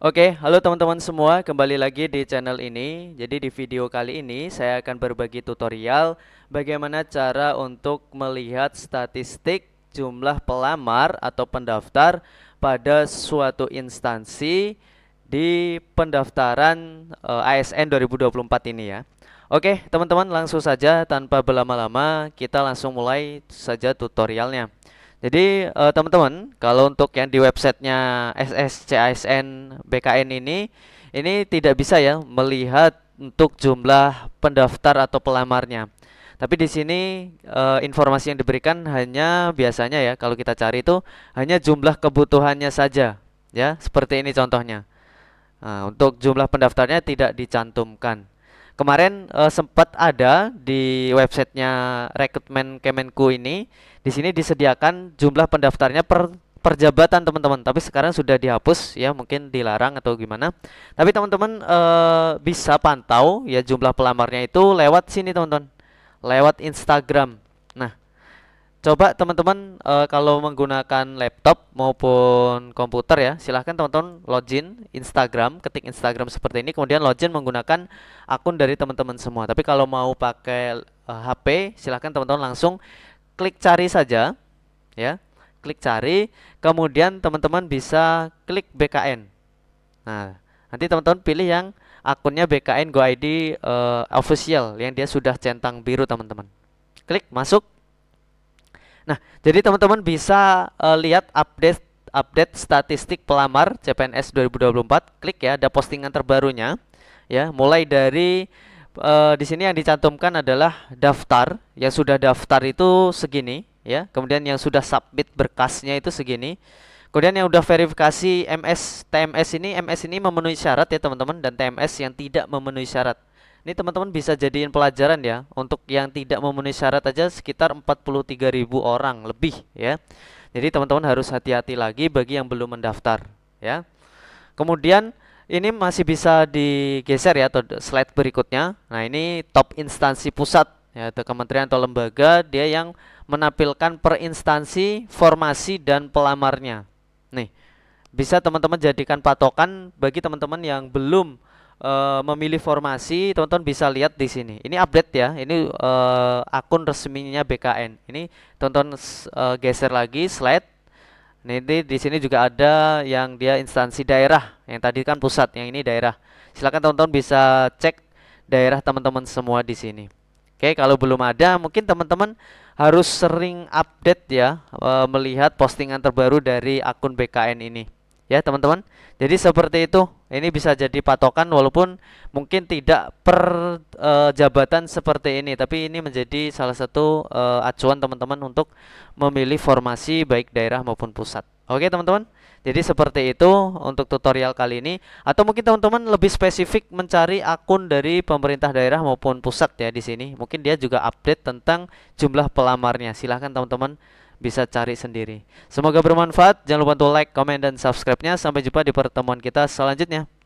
Oke, halo teman-teman semua, kembali lagi di channel ini. Jadi di video kali ini saya akan berbagi tutorial bagaimana cara untuk melihat statistik jumlah pelamar atau pendaftar pada suatu instansi di pendaftaran e, ASN 2024 ini ya. Oke, teman-teman langsung saja tanpa berlama-lama kita langsung mulai saja tutorialnya. Jadi uh, teman-teman, kalau untuk yang di websitenya SSCASN BKN ini, ini tidak bisa ya melihat untuk jumlah pendaftar atau pelamarnya. Tapi di sini e, informasi yang diberikan hanya biasanya ya kalau kita cari itu hanya jumlah kebutuhannya saja ya seperti ini contohnya. Nah, untuk jumlah pendaftarnya tidak dicantumkan kemarin uh, sempat ada di websitenya rekrutmen Kemenku ini di sini disediakan jumlah pendaftarnya per per jabatan teman-teman tapi sekarang sudah dihapus ya mungkin dilarang atau gimana tapi teman-teman uh, bisa pantau ya jumlah pelamarnya itu lewat sini teman-teman lewat Instagram coba teman-teman uh, kalau menggunakan laptop maupun komputer ya silahkan teman-teman login Instagram ketik Instagram seperti ini kemudian login menggunakan akun dari teman-teman semua tapi kalau mau pakai uh, eh, HP silahkan teman-teman langsung klik cari saja ya klik cari kemudian teman-teman bisa klik BKN nah nanti teman-teman pilih yang akunnya BKN Go ID uh, eh, official yang dia sudah centang biru teman-teman klik masuk Nah, jadi teman-teman bisa uh, lihat update update statistik pelamar CPNS 2024. Klik ya, ada postingan terbarunya. Ya, mulai dari uh, di sini yang dicantumkan adalah daftar. Yang sudah daftar itu segini, ya. Kemudian yang sudah submit berkasnya itu segini. Kemudian yang sudah verifikasi MS TMS ini, MS ini memenuhi syarat ya teman-teman dan TMS yang tidak memenuhi syarat. Ini teman-teman bisa jadiin pelajaran ya Untuk yang tidak memenuhi syarat aja sekitar 43.000 orang lebih ya Jadi teman-teman harus hati-hati lagi bagi yang belum mendaftar ya Kemudian ini masih bisa digeser ya atau slide berikutnya. Nah, ini top instansi pusat ya atau kementerian atau lembaga dia yang menampilkan per instansi, formasi dan pelamarnya. Nih. Bisa teman-teman jadikan patokan bagi teman-teman yang belum uh, memilih formasi, teman-teman bisa lihat di sini. Ini update ya. Ini uh, akun resminya BKN. Ini teman-teman uh, eh, geser lagi slide. Nanti di sini juga ada yang dia instansi daerah. Yang tadi kan pusat, yang ini daerah. Silakan teman-teman bisa cek daerah teman-teman semua di sini. Oke, kalau belum ada mungkin teman-teman harus sering update ya uh, melihat postingan terbaru dari akun BKN ini ya teman-teman jadi seperti itu ini bisa jadi patokan walaupun mungkin tidak per e, jabatan seperti ini tapi ini menjadi salah satu e, acuan teman-teman untuk memilih formasi baik daerah maupun pusat oke teman-teman jadi seperti itu untuk tutorial kali ini atau mungkin teman-teman lebih spesifik mencari akun dari pemerintah daerah maupun pusat ya di sini mungkin dia juga update tentang jumlah pelamarnya silahkan teman-teman bisa cari sendiri. Semoga bermanfaat. Jangan lupa untuk like, comment, dan subscribe-nya. Sampai jumpa di pertemuan kita selanjutnya.